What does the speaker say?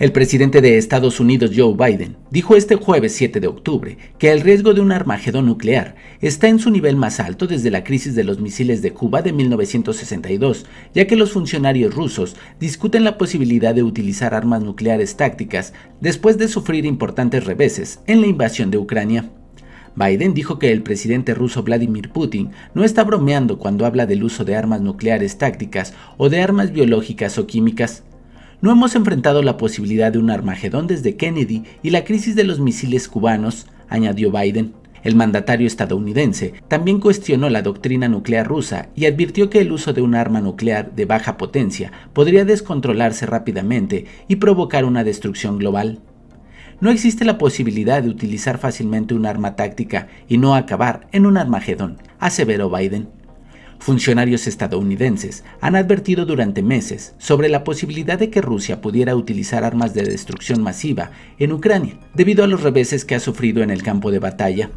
El presidente de Estados Unidos, Joe Biden, dijo este jueves 7 de octubre que el riesgo de un armagedón nuclear está en su nivel más alto desde la crisis de los misiles de Cuba de 1962, ya que los funcionarios rusos discuten la posibilidad de utilizar armas nucleares tácticas después de sufrir importantes reveses en la invasión de Ucrania. Biden dijo que el presidente ruso Vladimir Putin no está bromeando cuando habla del uso de armas nucleares tácticas o de armas biológicas o químicas no hemos enfrentado la posibilidad de un Armagedón desde Kennedy y la crisis de los misiles cubanos, añadió Biden. El mandatario estadounidense también cuestionó la doctrina nuclear rusa y advirtió que el uso de un arma nuclear de baja potencia podría descontrolarse rápidamente y provocar una destrucción global. No existe la posibilidad de utilizar fácilmente un arma táctica y no acabar en un Armagedón, aseveró Biden. Funcionarios estadounidenses han advertido durante meses sobre la posibilidad de que Rusia pudiera utilizar armas de destrucción masiva en Ucrania debido a los reveses que ha sufrido en el campo de batalla.